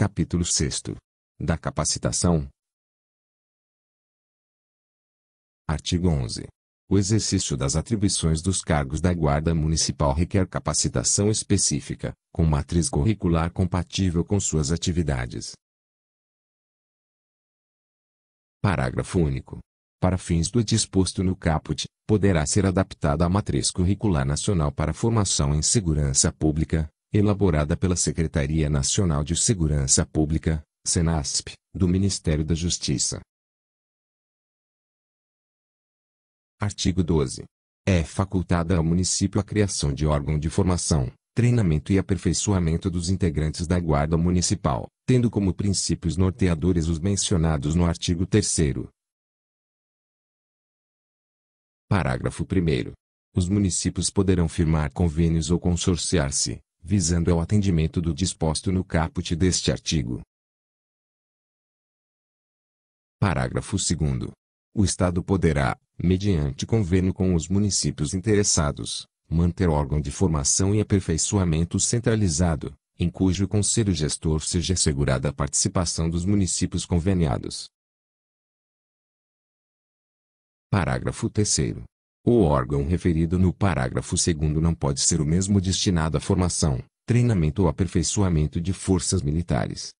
Capítulo 6 Da capacitação. Artigo 11. O exercício das atribuições dos cargos da Guarda Municipal requer capacitação específica, com matriz curricular compatível com suas atividades. Parágrafo único. Para fins do disposto no caput, poderá ser adaptada a matriz curricular nacional para formação em segurança pública, elaborada pela Secretaria Nacional de Segurança Pública, SENASP, do Ministério da Justiça. Artigo 12. É facultada ao município a criação de órgão de formação, treinamento e aperfeiçoamento dos integrantes da Guarda Municipal, tendo como princípios norteadores os mencionados no artigo 3 Parágrafo 1 Os municípios poderão firmar convênios ou consorciar-se, visando ao atendimento do disposto no caput deste artigo. Parágrafo 2. O Estado poderá, mediante convênio com os municípios interessados, manter órgão de formação e aperfeiçoamento centralizado, em cujo conselho gestor seja assegurada a participação dos municípios conveniados. Parágrafo 3. O órgão referido no parágrafo 2 não pode ser o mesmo destinado à formação, treinamento ou aperfeiçoamento de forças militares